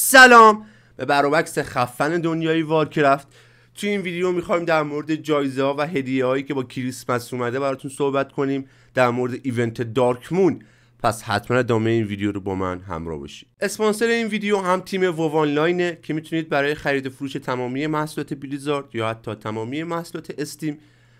سلام به بروبکس خفن دنیای وارکرفت تو این ویدیو میخوایم در مورد جایزه ها و هدیه هایی که با کریسمس اومده براتون صحبت کنیم در مورد ایونت دارکمون پس حتما ادامه این ویدیو رو با من همراه باشید اسپانسر این ویدیو هم تیم وو آنلاینه که میتونید برای خرید و فروش تمامی محصولات بلیزارد یا حتی تمامی محصولات استیم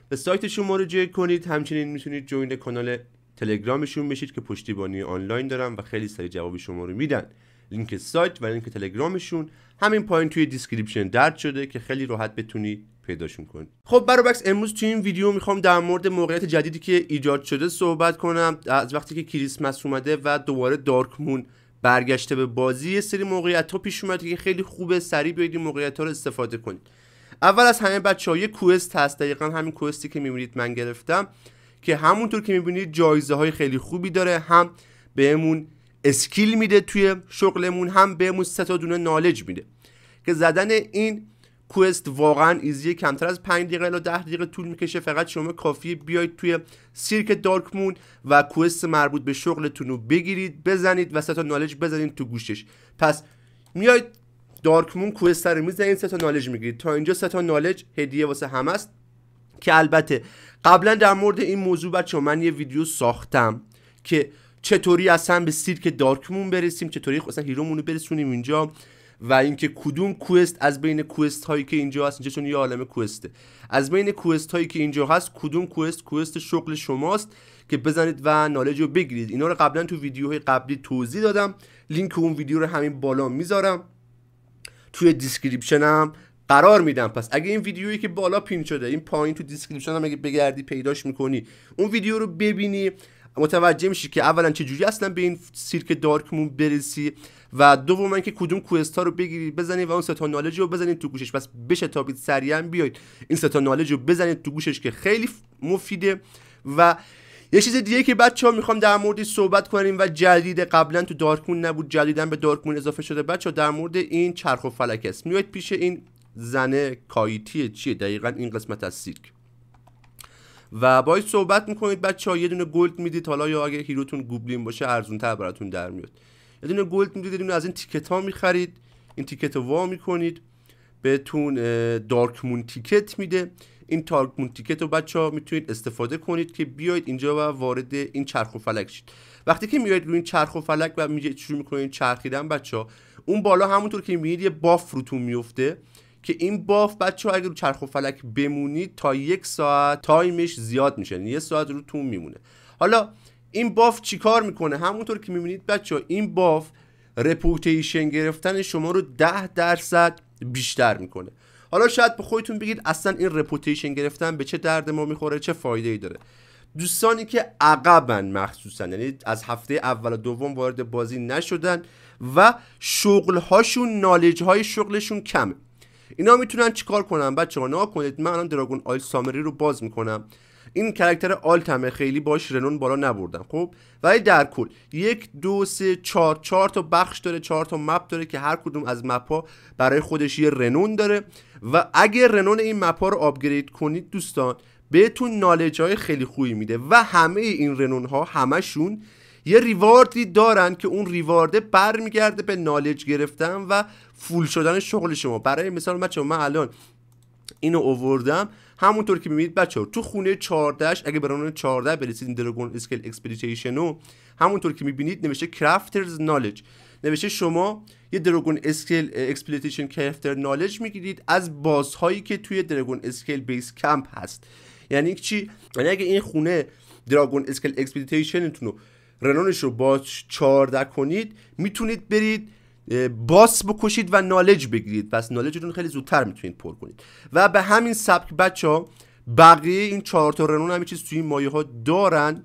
به سایتشون مراجعه کنید همچنین میتونید جوین کانال تلگرامشون بشید که پشتیبانی آنلاین دارن و خیلی سری جواب شما رو میدن لینک سایت و لینک تلگرامشون همین پایین توی دیسکریپشن درد شده که خیلی راحت بتونی پیداشون کنید خب برابکس امروز توی این ویدیو میخوام در مورد موقعیت جدیدی که ایجاد شده صحبت کنم از وقتی که کریسمس اومده و دوباره دارکمون برگشته به بازی یه سری موقعیت ها پیش اومده که خیلی خوبه سریع بیاید این موقعیت ها رو استفاده کنید اول از همه بچه های یه کوست هست دقیقا همین کوستی که میبینید من گرفتم که همونطور که میبینید جایزه های خیلی خوبی داره هم بهمون اسکیل میده توی شغلمون هم بهمون سه تا دونه نالج میده که زدن این کوست واقعا ایزی کمتر از 5 دقیقه الا 10 دقیقه طول میکشه فقط شما کافیه بیاید توی سیرک دارک مون و کوست مربوط به شغلتون رو بگیرید بزنید و سه نالج بزنید تو گوشش پس میاید دارک مون کوست رو میزنید سه تا نالج میگیرید تا اینجا سه تا نالج هدیه واسه هم است که البته قبلا در مورد این موضوع بچه من یه ویدیو ساختم که چطوری اصلا به سیرک دارکمون برسیم چطوری اصلا هیرومون رو برسونیم اینجا و اینکه کدوم کوست از بین کوست هایی که اینجا هست اینجا چون یه عالم کوسته از بین کوست هایی که اینجا هست کدوم کوست کوست شغل شماست که بزنید و نالج رو بگیرید اینا رو قبلا تو ویدیوهای قبلی توضیح دادم لینک اون ویدیو رو همین بالا میذارم توی دیسکریپشن هم قرار میدم پس اگه این ویدیویی که بالا پین شده این پایین تو دیسکریپشن هم اگه بگردی پیداش میکنی اون ویدیو رو ببینی متوجه میشی که اولا چجوری اصلا به این سیرک دارک مون برسی و دوما که کدوم کوستا رو بگیری بزنید و اون ستا نالج رو بزنید تو گوشش پس بشه تابید سریعا بیاید این ستا نالج رو بزنید تو گوشش که خیلی مفیده و یه چیز دیگه که بچه ها میخوام در مورد صحبت کنیم و جدید قبلا تو دارکمون نبود جدیدا به دارکمون اضافه شده بچه ها در مورد این چرخ و فلک است میاید پیش این زن کایتی چیه دقیقا این قسمت از سیرک و باید صحبت میکنید بچه ها یه دونه گلد میدید حالا یا اگه هیروتون گوبلین باشه ارزون تر براتون در میاد یه دونه گلد میدید یه از این تیکت ها میخرید این تیکت رو وا میکنید بهتون دارک مون تیکت میده این تارکمون مون تیکت رو بچه ها میتونید استفاده کنید که بیاید اینجا و وارد این چرخ و فلک شید وقتی که میاید روی این چرخ و فلک و میگه شروع میکنید چرخیدن بچه ها اون بالا همونطور که میبینید یه باف روتون میفته که این باف بچه اگر رو چرخ و فلک بمونید تا یک ساعت تایمش زیاد میشه یعنی یه ساعت رو تون میمونه حالا این باف چیکار میکنه همونطور که میبینید بچه ها این باف رپوتیشن گرفتن شما رو ده درصد بیشتر میکنه حالا شاید به خودتون بگید اصلا این رپوتیشن گرفتن به چه درد ما میخوره چه فایده ای داره دوستانی که عقبا مخصوصا یعنی از هفته اول و دوم وارد بازی نشدن و شغلهاشون نالج های شغلشون کمه اینا میتونن چیکار کنن بچه‌ها نه کنید من الان دراگون آیل سامری رو باز میکنم این کرکتر آلتمه خیلی باش رنون بالا نبردم خب ولی در کل یک دو سه چهار چهار تا بخش داره چهار تا مپ داره که هر کدوم از مپ ها برای خودش یه رنون داره و اگه رنون این مپ ها رو آپگرید کنید دوستان بهتون نالج های خیلی خوبی میده و همه این رنون ها همشون یه ریواردی دارن که اون ریوارده برمیگرده به نالج گرفتن و فول شدن شغل شما برای مثال بچه من الان اینو اووردم همونطور که میبینید بچه تو خونه 14 اگه برای 14 برسید این درگون اسکیل اکسپریتیشن رو همونطور که میبینید نوشته کرافترز نالج نوشته شما یه درگون اسکیل اکسپلیتیشن کرافتر نالج میگیرید از بازهایی که توی درگون اسکیل بیس کمپ هست یعنی چی یعنی اگه این خونه دراگون اسکل اکسپلویتیشنتون رو رنانش رو با 14 کنید میتونید برید باس بکشید و نالج بگیرید پس نالجتون خیلی زودتر میتونید پر کنید و به همین سبک بچه ها بقیه این چهار تا رنون همین چیز توی این مایه ها دارن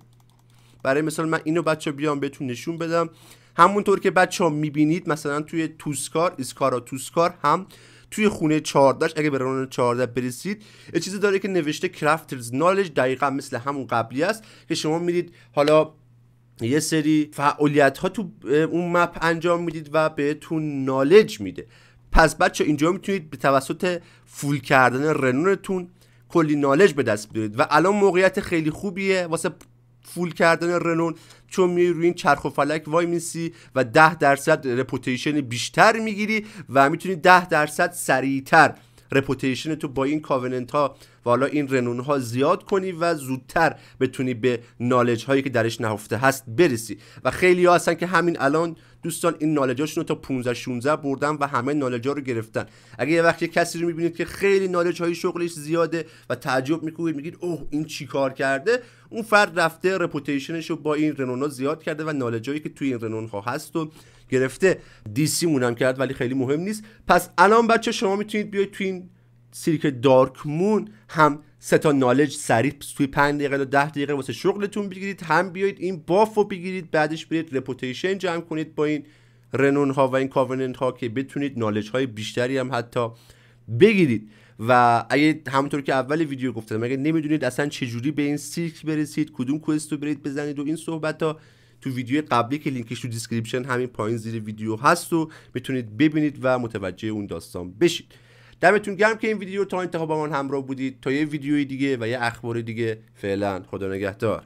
برای مثال من اینو بچه بیام بهتون نشون بدم همونطور که بچه ها میبینید مثلا توی توسکار اسکارا توسکار هم توی خونه 14 اگه به رنون 14 برسید یه چیزی داره که نوشته کرافترز نالج دقیقا مثل همون قبلی است که شما میرید حالا یه سری فعالیت ها تو اون مپ انجام میدید و بهتون نالج میده پس بچه اینجا میتونید به توسط فول کردن رنونتون کلی نالج به دست بیارید و الان موقعیت خیلی خوبیه واسه فول کردن رنون چون میری روی این چرخ و فلک وای میسی و 10 درصد رپوتیشن بیشتر میگیری و میتونی 10 درصد سریعتر رپوتیشن تو با این کاوننت ها و حالا این رنون ها زیاد کنی و زودتر بتونی به نالج هایی که درش نهفته هست برسی و خیلی ها هستن که همین الان دوستان این هاشون رو تا 15 16 بردن و همه نالج ها رو گرفتن اگه یه وقت کسی رو میبینید که خیلی نالج های شغلش زیاده و تعجب میکنید میگید اوه این چی کار کرده اون فرد رفته رپوتیشنش رو با این ها زیاد کرده و هایی که توی این رنون ها هست و گرفته دیسی مونم کرد ولی خیلی مهم نیست پس الان بچه شما میتونید بیاید تو این سیرک دارک مون هم سه تا نالج سریع توی 5 دقیقه تا 10 دقیقه واسه شغلتون بگیرید هم بیاید این باف رو بگیرید بعدش برید رپوتیشن جمع کنید با این رنون ها و این کاوننت ها که بتونید نالج های بیشتری هم حتی بگیرید و اگه همونطور که اول ویدیو گفتم اگه نمیدونید اصلا چجوری به این سیرک برسید کدوم کوست رو برید بزنید و این صحبت ها تو ویدیو قبلی که لینکش تو دیسکریپشن همین پایین زیر ویدیو هست و میتونید ببینید و متوجه اون داستان بشید دمتون گرم که این ویدیو تا انتخاب من همراه بودید تا یه ویدیوی دیگه و یه اخبار دیگه فعلا خدا نگهدار